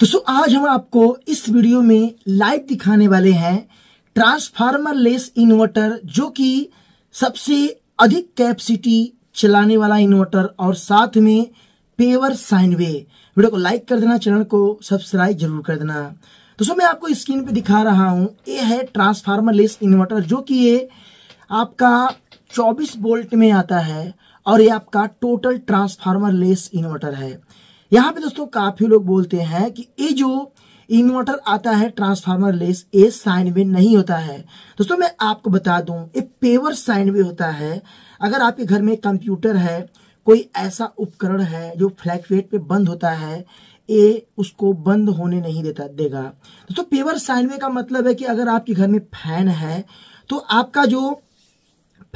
दोस्तों आज हम आपको इस वीडियो में लाइव दिखाने वाले हैं ट्रांसफार्मर लेस इन्वर्टर जो कि सबसे अधिक कैपेसिटी चलाने वाला इन्वर्टर और साथ में पेवर साइन वे वीडियो को लाइक कर देना चैनल को सब्सक्राइब जरूर कर देना दोस्तों मैं आपको स्क्रीन पे दिखा रहा हूं ये है ट्रांसफार्मर लेस इन्वर्टर जो कि ये आपका 24 वोल्ट में आता है और ये आपका टोटल ट्रांसफार्मर लेस इन्वर्टर है यहाँ पे दोस्तों काफी लोग बोलते हैं कि ये जो इन्वर्टर आता है ट्रांसफार्मर लेस ये साइन वे नहीं होता है दोस्तों मैं आपको बता दू ये पेवर साइन वे होता है अगर आपके घर में कंप्यूटर है कोई ऐसा उपकरण है जो फ्लैक्चुएट पे बंद होता है ए उसको बंद होने नहीं देता देगा दोस्तों पेवर साइन वे का मतलब है कि अगर आपके घर में फैन है तो आपका जो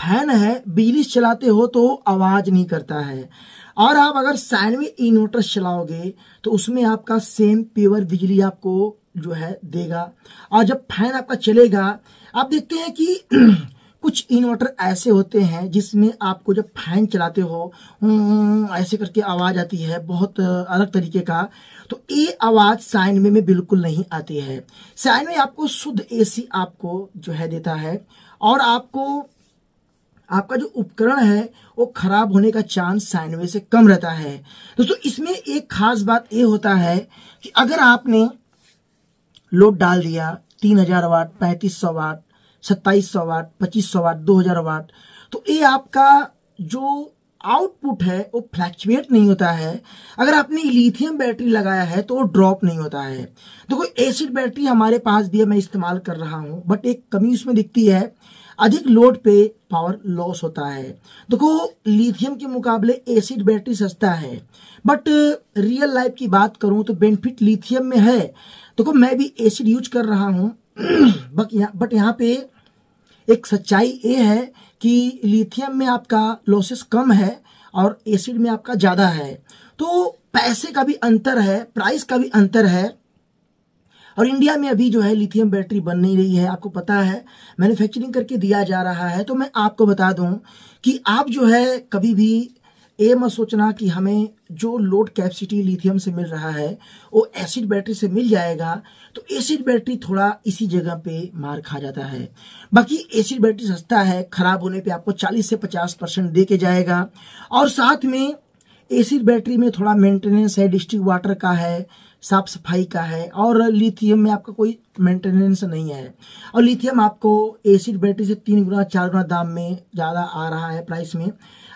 फैन है बिजली चलाते हो तो आवाज नहीं करता है और आप अगर साइनवे इन्वर्टर चलाओगे तो उसमें आपका सेम प्योर बिजली आपको जो है देगा और जब फैन आपका चलेगा आप देखते हैं कि कुछ इन्वर्टर ऐसे होते हैं जिसमें आपको जब फैन चलाते हो हम्म, ऐसे करके आवाज़ आती है बहुत अलग तरीके का तो ये आवाज़ साइन में, में बिल्कुल नहीं आती है साइन में आपको शुद्ध एसी आपको जो है देता है और आपको आपका जो उपकरण है वो खराब होने का चांस साइनवे से कम रहता है दोस्तों इसमें एक खास बात ये होता है कि अगर आपने लोड डाल दिया तीन हजार वाट पैंतीस सौ वाट सत्ताईस सौ वाट पच्चीस सौ वाट दो हजार वाट तो ये आपका जो आउटपुट है वो फ्लैक्चुएट नहीं होता है अगर आपने लिथियम बैटरी लगाया है तो वो ड्रॉप नहीं होता है देखो तो एसिड बैटरी हमारे पास भी है मैं इस्तेमाल कर रहा हूं बट एक कमी उसमें दिखती है अधिक लोड पे पावर लॉस होता है देखो लिथियम के मुकाबले एसिड बैटरी सस्ता है बट रियल लाइफ की बात करूं तो बेनिफिट लिथियम में है देखो मैं भी एसिड यूज कर रहा हूं बट यहाँ बट यहाँ पे एक सच्चाई ये है कि लिथियम में आपका लॉसेस कम है और एसिड में आपका ज़्यादा है तो पैसे का भी अंतर है प्राइस का भी अंतर है और इंडिया में अभी जो है लिथियम बैटरी बन नहीं रही है आपको पता है मैन्युफैक्चरिंग करके दिया जा रहा है तो मैं आपको बता दूं कि आप जो है कभी भी ये मत सोचना कि हमें जो लोड कैपेसिटी लिथियम से मिल रहा है वो एसिड बैटरी से मिल जाएगा तो एसिड बैटरी थोड़ा इसी जगह पे मार खा जाता है बाकी एसिड बैटरी सस्ता है खराब होने पे आपको 40 से 50 परसेंट दे के जाएगा और साथ में एसिड बैटरी में थोड़ा मेंटेनेंस है डिस्ट्रिक्ट वाटर का है साफ सफाई का है और लिथियम में आपका कोई मेंटेनेंस नहीं है और लिथियम आपको एसिड बैटरी से तीन गुना चार गुना दाम में ज़्यादा आ रहा है प्राइस में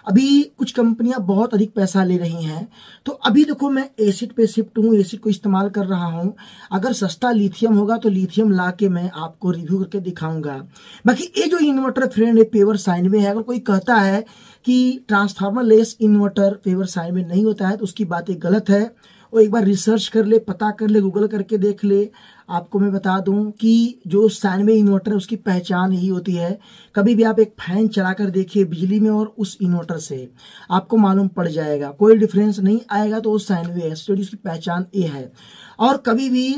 अभी कुछ कंपनियां बहुत अधिक पैसा ले रही हैं तो अभी देखो मैं एसिड पे शिफ्ट हूँ एसिड को इस्तेमाल कर रहा हूँ अगर सस्ता लिथियम होगा तो लिथियम ला के मैं आपको रिव्यू करके दिखाऊंगा बाकी ये जो इन्वर्टर फ्रेंड है पेवर साइन में है अगर कोई कहता है कि transformer less inverter pure sine में नहीं होता है तो उसकी बातें गलत है वो एक बार रिसर्च कर ले पता कर ले गूगल करके देख ले आपको मैं बता दूं कि जो साइनवे इन्वर्टर है उसकी पहचान ही होती है कभी भी आप एक फैन चलाकर देखिए बिजली में और उस इन्वर्टर से आपको मालूम पड़ जाएगा कोई डिफरेंस नहीं आएगा तो वो साइनवे है स्टडी उसकी पहचान ये है और कभी भी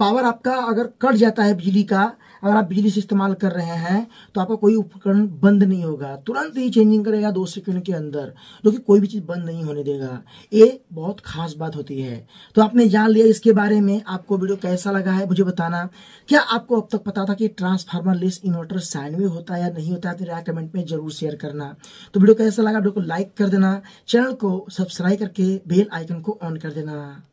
पावर आपका अगर कट जाता है बिजली का अगर आप बिजली से इस्तेमाल कर रहे हैं तो आपका कोई उपकरण बंद नहीं होगा तुरंत ही चेंजिंग करेगा दो सेकंड के अंदर जो कि कोई भी चीज़ बंद नहीं होने देगा ये बहुत खास बात होती है तो आपने जान लिया इसके बारे में आपको वीडियो कैसा लगा है मुझे बताना क्या आपको अब तक पता था कि ट्रांसफार्मर लेस इन्वर्टर साइन में होता है या नहीं होता है तो कमेंट में जरूर शेयर करना तो वीडियो कैसा लगा वीडियो को लाइक कर देना चैनल को सब्सक्राइब करके बेल आइकन को ऑन कर देना